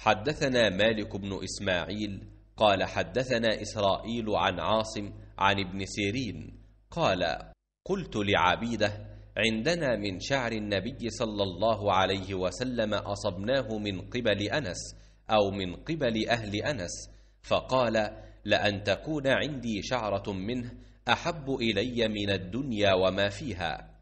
حدثنا مالك بن إسماعيل قال حدثنا إسرائيل عن عاصم عن ابن سيرين قال قلت لعبيده عندنا من شعر النبي صلى الله عليه وسلم أصبناه من قبل أنس أو من قبل أهل أنس فقال لأن تكون عندي شعرة منه أحب إلي من الدنيا وما فيها